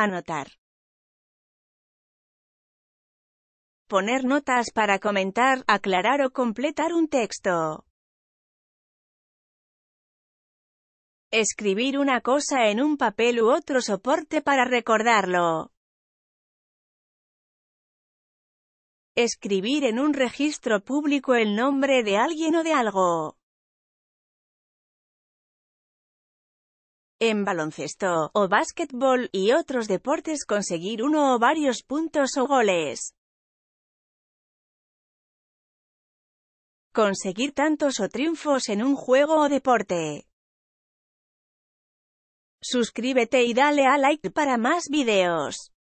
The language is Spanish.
Anotar. Poner notas para comentar, aclarar o completar un texto. Escribir una cosa en un papel u otro soporte para recordarlo. Escribir en un registro público el nombre de alguien o de algo. en baloncesto o básquetbol y otros deportes conseguir uno o varios puntos o goles. Conseguir tantos o triunfos en un juego o deporte. Suscríbete y dale a like para más videos.